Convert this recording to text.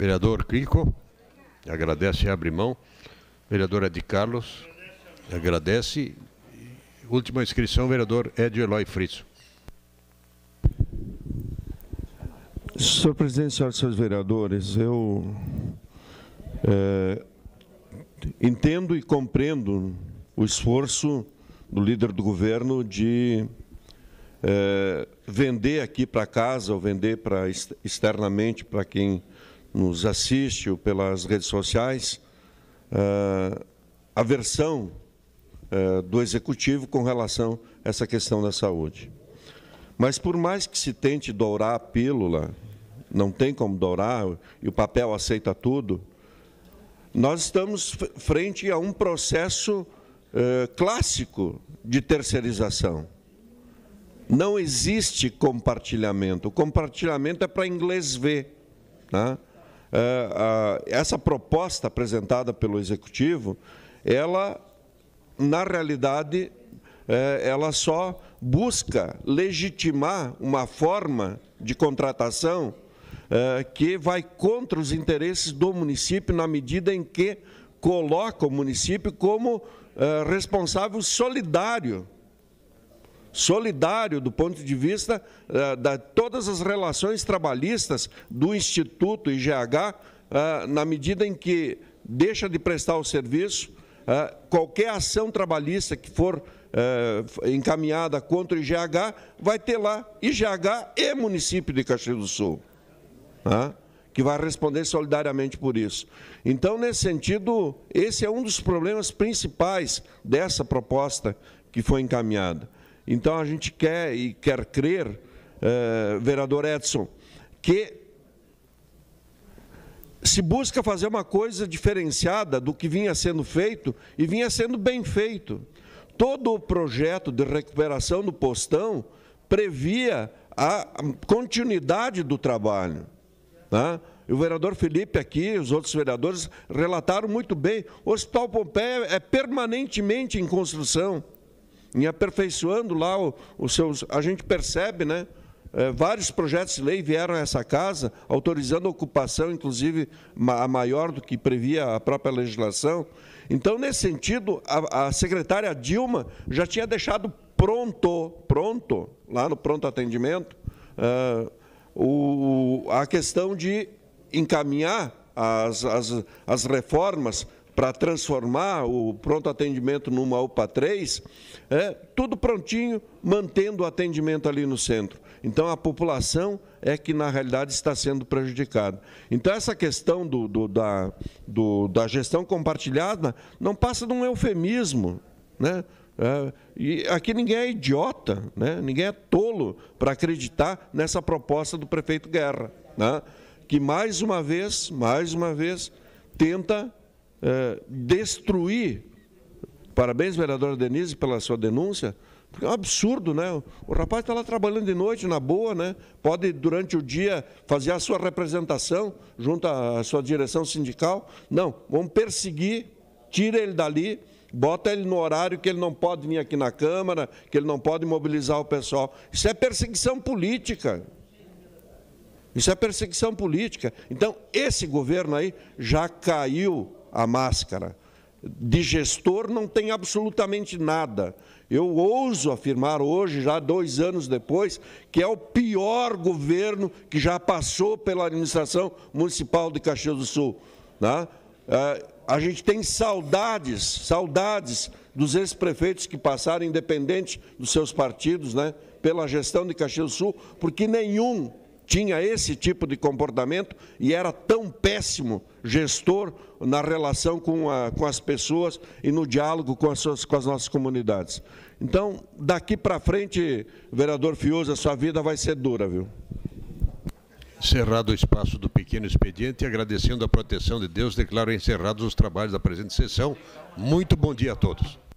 Vereador Crico, agradece e abre mão. Vereadora de Carlos, agradece. Última inscrição, vereador Edio Eloy Fritzo. Senhor presidente, senhoras e senhores vereadores, eu é, entendo e compreendo o esforço do líder do governo de é, vender aqui para casa ou vender para externamente para quem nos assiste ou pelas redes sociais, ah, a versão eh, do executivo com relação a essa questão da saúde. Mas por mais que se tente dourar a pílula, não tem como dourar, e o papel aceita tudo, nós estamos frente a um processo eh, clássico de terceirização. Não existe compartilhamento. O compartilhamento é para inglês ver. Tá? É, essa proposta apresentada pelo Executivo, ela, na realidade, é, ela só busca legitimar uma forma de contratação é, que vai contra os interesses do município na medida em que coloca o município como responsável solidário solidário do ponto de vista uh, todas as relações trabalhistas do Instituto IGH, uh, eh, na medida em que deixa de prestar o serviço, uh, qualquer ação trabalhista que for encaminhada contra o IGH, vai ter lá IGH e município de Caxias do Sul, né, que vai responder solidariamente por isso. Então, nesse sentido, esse é um dos problemas principais dessa proposta que foi encaminhada. Então a gente quer e quer crer, eh, vereador Edson, que se busca fazer uma coisa diferenciada do que vinha sendo feito e vinha sendo bem feito. Todo o projeto de recuperação do postão previa a continuidade do trabalho. Né? o vereador Felipe aqui, os outros vereadores relataram muito bem. O Hospital Pompeia é permanentemente em construção em aperfeiçoando lá os seus. A gente percebe, né? É, vários projetos de lei vieram a essa casa, autorizando a ocupação, inclusive ma maior do que previa a própria legislação. Então, nesse sentido, a, a, secretária Dilma já tinha deixado pronto, pronto, lá no pronto atendimento, uh, o, a questão de encaminhar as, as, as reformas para transformar o pronto atendimento numa UPA 3, é, tudo prontinho, mantendo o atendimento ali no centro. Então, a população é que, na realidade, está sendo prejudicada. Então, essa questão do, do, da, do, da gestão compartilhada não passa de um eufemismo, né? É, e aqui ninguém é idiota, né? ninguém é tolo para acreditar nessa proposta do prefeito Guerra, né? que mais uma vez, mais uma vez, tenta eh, destruir. Parabéns, vereadora Denise, pela sua denúncia. Porque é um absurdo, né? O rapaz está lá trabalhando de noite, na boa, né? Pode, durante o dia, fazer a sua representação junto à sua direção sindical. Não, vamos perseguir, tira ele dali, bota ele no horário que ele não pode vir aqui na Câmara, que ele não pode mobilizar o pessoal. Isso é perseguição política. Isso é perseguição política. Então, esse governo aí já caiu a máscara. De gestor não tem absolutamente nada. Eu ouso afirmar hoje, já dois anos depois, que é o pior governo que já passou pela administração municipal de Caxias do Sul. Né? É, a gente tem saudades, saudades dos ex-prefeitos que passaram, independente dos seus partidos, né? pela gestão de Caxias do Sul, porque nenhum tinha esse tipo de comportamento e era tão péssimo gestor na relação com, a, com as pessoas e no diálogo com as, suas, com as nossas comunidades. Então, daqui para frente, vereador Fiuza, sua vida vai ser dura, viu? Encerrado o espaço do pequeno expediente, agradecendo a proteção de Deus, declaro encerrados os trabalhos da presente sessão. Muito bom dia a todos.